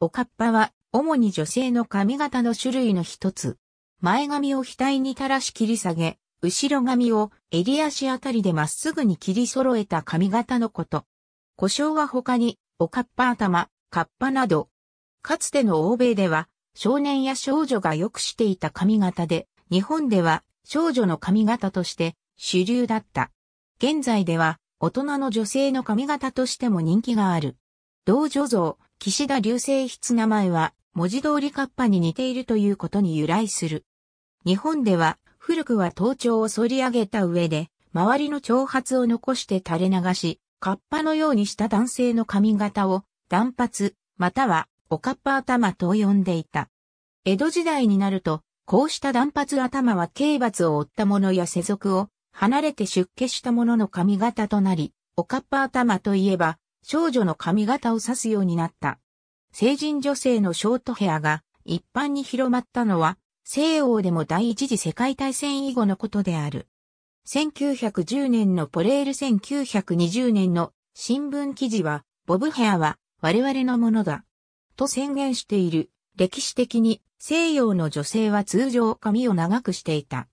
おかっぱは、主に女性の髪型の種類の一つ。前髪を額に垂らし切り下げ、後ろ髪を襟足あたりでまっすぐに切り揃えた髪型のこと。故障は他に、おかっぱ頭、かっぱなど。かつての欧米では、少年や少女がよくしていた髪型で、日本では少女の髪型として主流だった。現在では、大人の女性の髪型としても人気がある。道女像、岸田流星筆名前は、文字通りカッパに似ているということに由来する。日本では、古くは頭頂を反り上げた上で、周りの長髪を残して垂れ流し、カッパのようにした男性の髪型を、断髪、または、おかっぱ頭と呼んでいた。江戸時代になると、こうした断髪頭は刑罰を負った者や世俗を離れて出家した者の髪型となり、おかっぱ頭といえば、少女の髪型を指すようになった。成人女性のショートヘアが一般に広まったのは、西欧でも第一次世界大戦以後のことである。1910年のポレール1920年の新聞記事は、ボブヘアは我々のものだ。と宣言している。歴史的に西洋の女性は通常髪を長くしていた。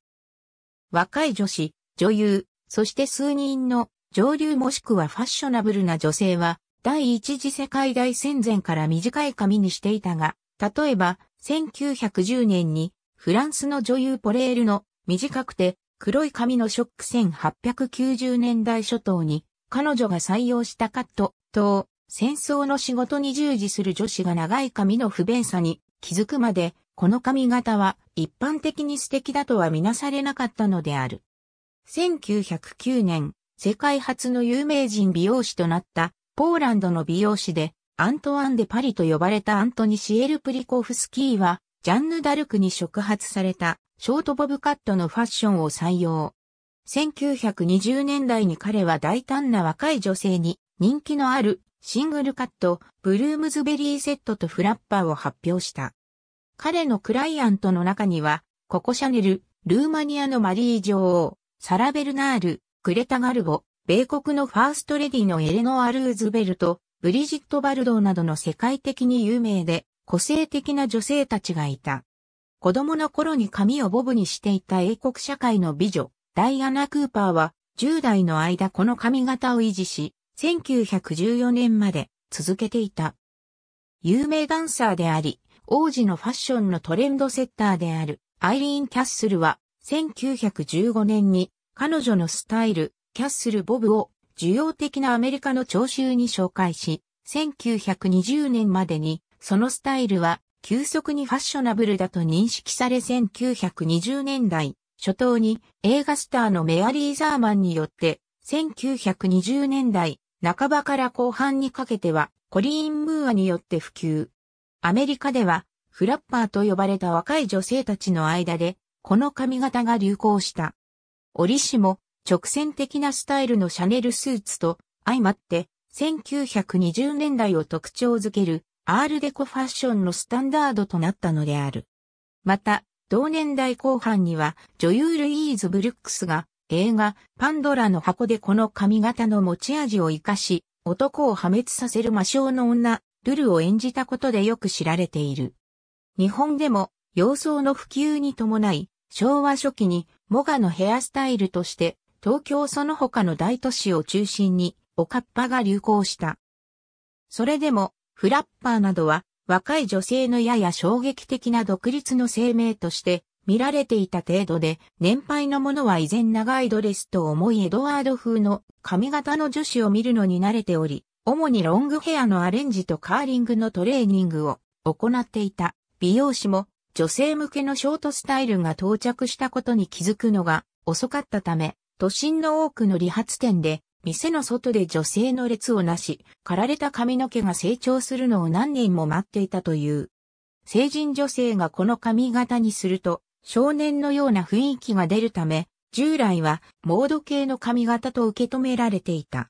若い女子、女優、そして数人の上流もしくはファッショナブルな女性は、第一次世界大戦前から短い髪にしていたが、例えば、1910年に、フランスの女優ポレールの短くて黒い髪のショック1890年代初頭に彼女が採用したカットと戦争の仕事に従事する女子が長い髪の不便さに気づくまでこの髪型は一般的に素敵だとはみなされなかったのである。1909年世界初の有名人美容師となったポーランドの美容師でアントワン・デ・パリと呼ばれたアントニ・シエル・プリコフスキーはジャンヌ・ダルクに触発されたショートボブカットのファッションを採用。1920年代に彼は大胆な若い女性に人気のあるシングルカット、ブルームズベリーセットとフラッパーを発表した。彼のクライアントの中には、ココシャネル、ルーマニアのマリー女王、サラベルナール、グレタ・ガルボ、米国のファーストレディのエレノア・ルーズベルト、ブリジット・バルドーなどの世界的に有名で、個性的な女性たちがいた。子供の頃に髪をボブにしていた英国社会の美女、ダイアナ・クーパーは、10代の間この髪型を維持し、1914年まで続けていた。有名ダンサーであり、王子のファッションのトレンドセッターであるアイリーン・キャッスルは1915年に彼女のスタイル、キャッスル・ボブを需要的なアメリカの聴衆に紹介し、1920年までにそのスタイルは急速にファッショナブルだと認識され1920年代初頭に映画スターのメアリー・ザーマンによって1920年代半ばから後半にかけてはコリーン・ムーアによって普及。アメリカではフラッパーと呼ばれた若い女性たちの間でこの髪型が流行した。折しも直線的なスタイルのシャネルスーツと相まって、1920年代を特徴づけるアールデコファッションのスタンダードとなったのである。また、同年代後半には女優ルイーズ・ブルックスが映画パンドラの箱でこの髪型の持ち味を活かし、男を破滅させる魔性の女、ルルを演じたことでよく知られている。日本でも、洋装の普及に伴い、昭和初期にモガのヘアスタイルとして東京その他の大都市を中心におかっぱが流行した。それでもフラッパーなどは若い女性のやや衝撃的な独立の生命として見られていた程度で、年配の者は依然長いドレスと重いエドワード風の髪型の女子を見るのに慣れており、主にロングヘアのアレンジとカーリングのトレーニングを行っていた。美容師も女性向けのショートスタイルが到着したことに気づくのが遅かったため、都心の多くの理髪店で、店の外で女性の列をなし、刈られた髪の毛が成長するのを何年も待っていたという。成人女性がこの髪型にすると、少年のような雰囲気が出るため、従来はモード系の髪型と受け止められていた。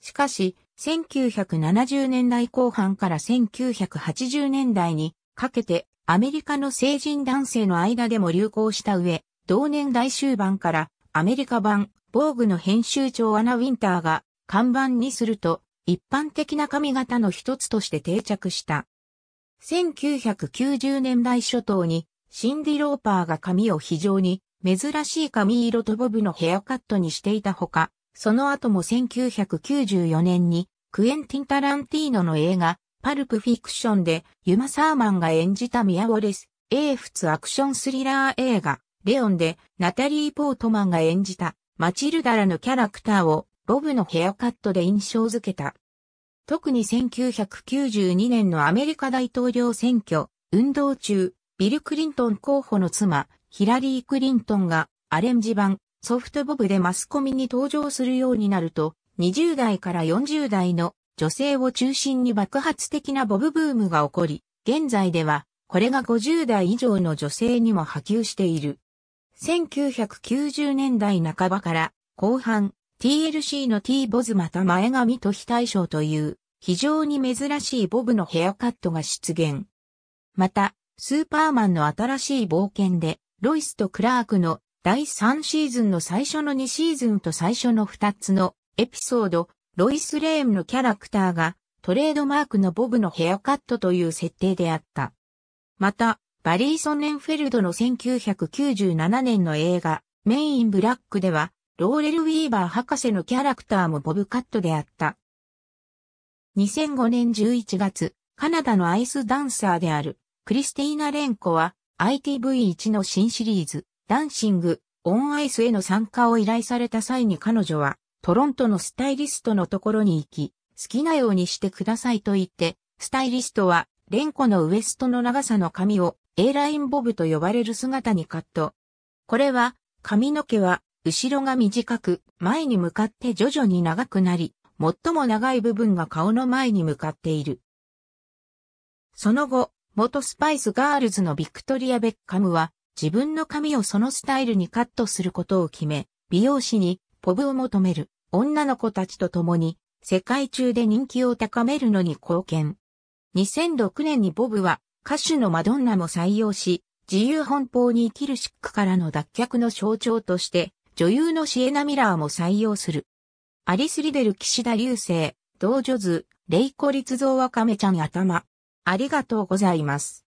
しかし、1970年代後半から1980年代にかけてアメリカの成人男性の間でも流行した上、同年代終盤からアメリカ版、防具の編集長アナ・ウィンターが看板にすると一般的な髪型の一つとして定着した。1990年代初頭にシンディ・ローパーが髪を非常に珍しい髪色とボブのヘアカットにしていたほか、その後も1994年にクエンティン・タランティーノの映画パルプフィクションでユマ・サーマンが演じたミア・ウォレス、英仏アクションスリラー映画、レオンでナタリー・ポートマンが演じたマチルダラのキャラクターをボブのヘアカットで印象づけた。特に1992年のアメリカ大統領選挙、運動中、ビル・クリントン候補の妻、ヒラリー・クリントンがアレンジ版ソフトボブでマスコミに登場するようになると、20代から40代の女性を中心に爆発的なボブブームが起こり、現在では、これが50代以上の女性にも波及している。1990年代半ばから後半、TLC の T ボズまた前髪と非対称という非常に珍しいボブのヘアカットが出現。また、スーパーマンの新しい冒険で、ロイスとクラークの第3シーズンの最初の2シーズンと最初の2つのエピソードロイス・レームのキャラクターがトレードマークのボブのヘアカットという設定であった。また、バリー・ソネンフェルドの1997年の映画、メイン・ブラックでは、ローレル・ウィーバー博士のキャラクターもボブカットであった。2005年11月、カナダのアイスダンサーである、クリスティーナ・レンコは、ITV1 の新シリーズ、ダンシング、オンアイスへの参加を依頼された際に彼女は、トロントのスタイリストのところに行き、好きなようにしてくださいと言って、スタイリストは、レンコのウエストの長さの髪を A ラインボブと呼ばれる姿にカット。これは、髪の毛は、後ろが短く、前に向かって徐々に長くなり、最も長い部分が顔の前に向かっている。その後、元スパイスガールズのビクトリア・ベッカムは、自分の髪をそのスタイルにカットすることを決め、美容師にポブを求める女の子たちと共に世界中で人気を高めるのに貢献。2006年にボブは歌手のマドンナも採用し、自由奔放に生きるシックからの脱却の象徴として、女優のシエナ・ミラーも採用する。アリス・リデル・岸田流星、同女図、レイコ・リツゾウ、ワカメちゃん頭。ありがとうございます。